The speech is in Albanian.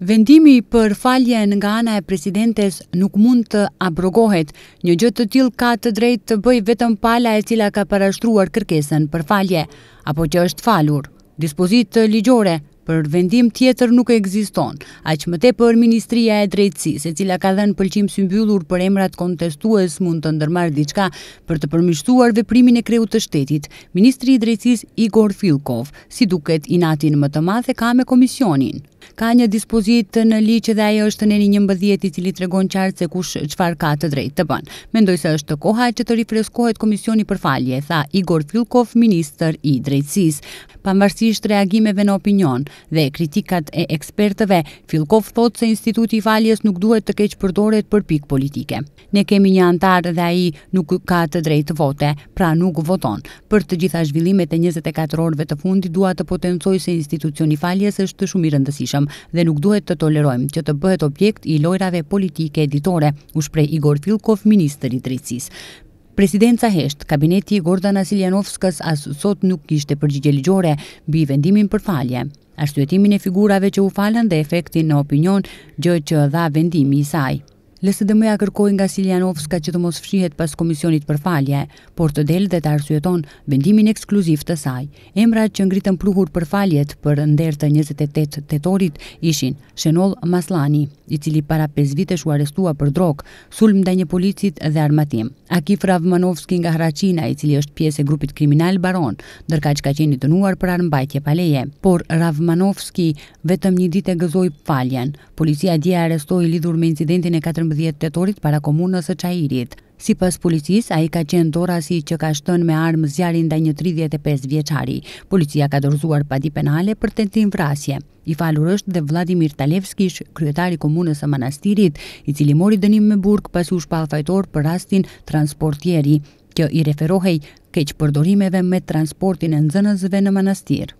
Vendimi për falje nga ana e presidentes nuk mund të abrogohet. Një gjë të tillë ka të drejtë të bëj vetëm pala e cila ka parashtruar kërkesën për falje apo që është falur. Dispozitë ligjore për vendim tjetër nuk ekziston, aq më tepër Ministria e Drejtësisë, e cila ka dhënë pëlqim symbyllur për emrat kontestues, mund të ndërmarrë diçka për të përmirësuar veprimin e kreut të shtetit. Ministri i Drejtësisë Igor Filkov, si duket, inatin më të madh e ka me komisionin. Ka një dispozit në liqë dhe ajo është në një mbëdhjet i cili të regon qartë se kush qfar ka të drejt të bënë. Mendoj se është koha që të rifreskohet Komisioni për falje, tha Igor Filkov, Minister i Drejtsis. Pamërsisht reagimeve në opinion dhe kritikat e ekspertëve, Filkov thot se instituti i faljes nuk duhet të keqë përdoret për pik politike. Ne kemi një antar dhe aji nuk ka të drejt të vote, pra nuk voton. Për të gjitha zhvillimet e 24 orëve të fundi, dua të potencoj se institucioni faljes është shumë i dhe nuk duhet të tolerojmë që të bëhet objekt i lojrave politike editore, u shpreh Igor Filkov, ministri i drejtësisë. Presidenca Hesht, kabineti Gordana Asiljanovskës as sot nuk kishte përgjigje ligjore mbi vendimin për falje. Ashtuetimin e figurave që u falën dhe efektin në opinion, gjë që dha vendimi i saj. LSDM-ja kërkoi nga Siljanovska që të mos fshihet pas komisionit për falje, por të delë dhe të arsyeton vendimin ekskluziv të saj. Emrat që ngritën pluhur për faljet për nder të 28 tetorit ishin Shenol Maslani, i cili para 5 vitesh u arrestua për drog, sulm ndaj një policit dhe armatim. Akif Ravmanovski nga Hracina, i cili është pjesë e grupit kriminal Baron, që ka qenë i dënuar për armbajtje pa leje, por Ravmanovski vetëm një ditë e gëzoi faljen. Policia dje arrestoi lidhur me incidentin e 15 tetorit para komunës e Qajirit. Si pas policis, a i ka qenë dorasi që ka shtën me armë zjarin dhe një 35 vjeqari. Policia ka dorzuar padi penale për tentim vrasje. I falur është dhe Vladimir Talevskish, kryetari komunës e manastirit, i cili mori dënim me burg pas u shpalfajtor për rastin transportjeri, kjo i referohej keq përdorimeve me transportin e nëzënëzve në manastirë.